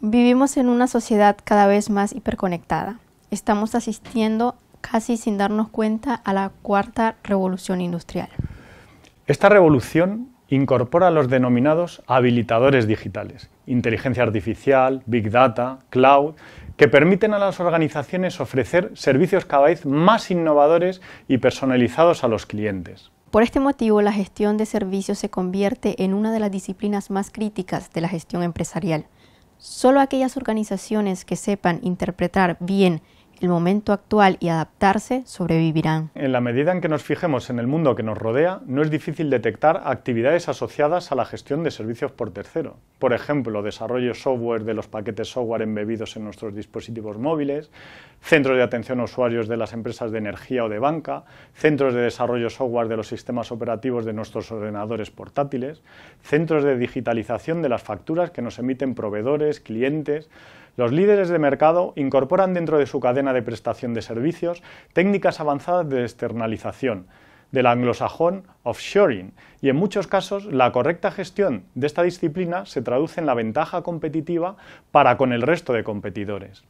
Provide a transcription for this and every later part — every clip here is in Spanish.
Vivimos en una sociedad cada vez más hiperconectada. Estamos asistiendo casi sin darnos cuenta a la cuarta revolución industrial. Esta revolución incorpora los denominados habilitadores digitales, inteligencia artificial, big data, cloud, que permiten a las organizaciones ofrecer servicios cada vez más innovadores y personalizados a los clientes. Por este motivo, la gestión de servicios se convierte en una de las disciplinas más críticas de la gestión empresarial Solo aquellas organizaciones que sepan interpretar bien el momento actual y adaptarse, sobrevivirán. En la medida en que nos fijemos en el mundo que nos rodea, no es difícil detectar actividades asociadas a la gestión de servicios por tercero. Por ejemplo, desarrollo software de los paquetes software embebidos en nuestros dispositivos móviles, centros de atención a usuarios de las empresas de energía o de banca, centros de desarrollo software de los sistemas operativos de nuestros ordenadores portátiles, centros de digitalización de las facturas que nos emiten proveedores, clientes, los líderes de mercado incorporan dentro de su cadena de prestación de servicios técnicas avanzadas de externalización, del anglosajón offshoring, y en muchos casos la correcta gestión de esta disciplina se traduce en la ventaja competitiva para con el resto de competidores.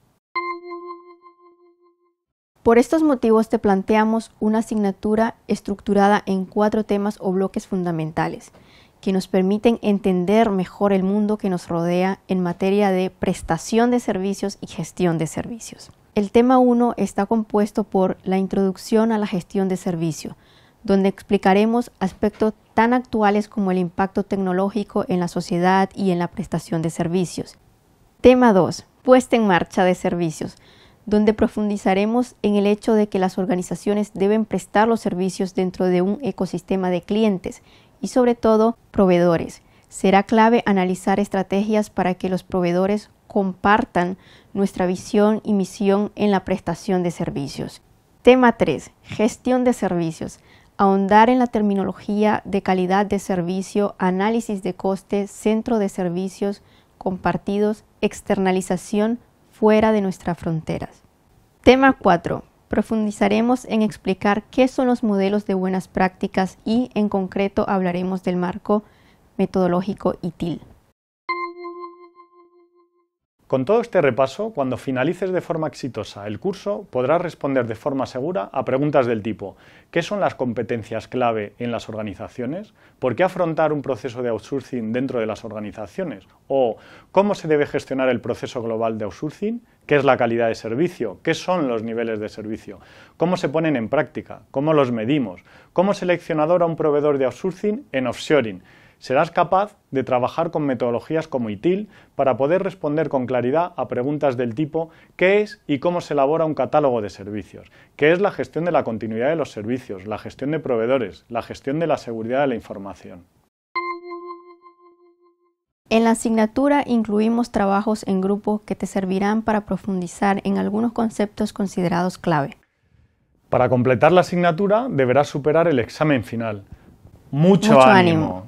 Por estos motivos te planteamos una asignatura estructurada en cuatro temas o bloques fundamentales que nos permiten entender mejor el mundo que nos rodea en materia de prestación de servicios y gestión de servicios. El tema 1 está compuesto por la introducción a la gestión de servicio, donde explicaremos aspectos tan actuales como el impacto tecnológico en la sociedad y en la prestación de servicios. Tema 2. Puesta en marcha de servicios, donde profundizaremos en el hecho de que las organizaciones deben prestar los servicios dentro de un ecosistema de clientes y sobre todo proveedores. Será clave analizar estrategias para que los proveedores compartan nuestra visión y misión en la prestación de servicios. Tema 3. Gestión de servicios. Ahondar en la terminología de calidad de servicio, análisis de coste, centro de servicios compartidos, externalización fuera de nuestras fronteras. Tema 4 profundizaremos en explicar qué son los modelos de buenas prácticas y en concreto hablaremos del marco metodológico ITIL. Con todo este repaso, cuando finalices de forma exitosa el curso, podrás responder de forma segura a preguntas del tipo ¿qué son las competencias clave en las organizaciones? ¿Por qué afrontar un proceso de outsourcing dentro de las organizaciones? ¿O cómo se debe gestionar el proceso global de outsourcing? qué es la calidad de servicio, qué son los niveles de servicio, cómo se ponen en práctica, cómo los medimos, cómo seleccionador a un proveedor de outsourcing en offshoring. Serás capaz de trabajar con metodologías como ITIL para poder responder con claridad a preguntas del tipo ¿qué es y cómo se elabora un catálogo de servicios? ¿Qué es la gestión de la continuidad de los servicios, la gestión de proveedores, la gestión de la seguridad de la información? En la asignatura incluimos trabajos en grupo que te servirán para profundizar en algunos conceptos considerados clave. Para completar la asignatura deberás superar el examen final. Mucho, ánimo.